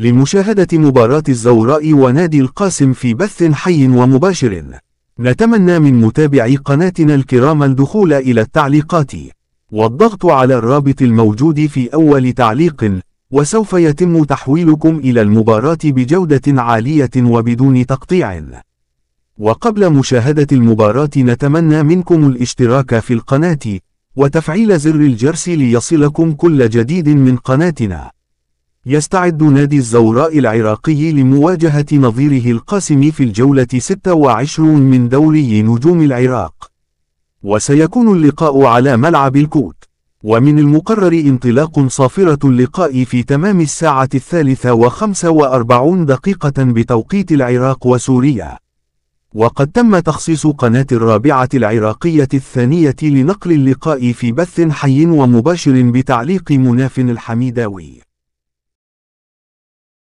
لمشاهدة مباراة الزوراء ونادي القاسم في بث حي ومباشر نتمنى من متابعي قناتنا الكرام الدخول إلى التعليقات والضغط على الرابط الموجود في أول تعليق وسوف يتم تحويلكم إلى المباراة بجودة عالية وبدون تقطيع وقبل مشاهدة المباراة نتمنى منكم الاشتراك في القناة وتفعيل زر الجرس ليصلكم كل جديد من قناتنا يستعد نادي الزوراء العراقي لمواجهة نظيره القاسم في الجولة 26 من دوري نجوم العراق وسيكون اللقاء على ملعب الكوت ومن المقرر انطلاق صافرة اللقاء في تمام الساعة الثالثة وخمسة وأربعون دقيقة بتوقيت العراق وسوريا وقد تم تخصيص قناة الرابعة العراقية الثانية لنقل اللقاء في بث حي ومباشر بتعليق مناف الحميداوي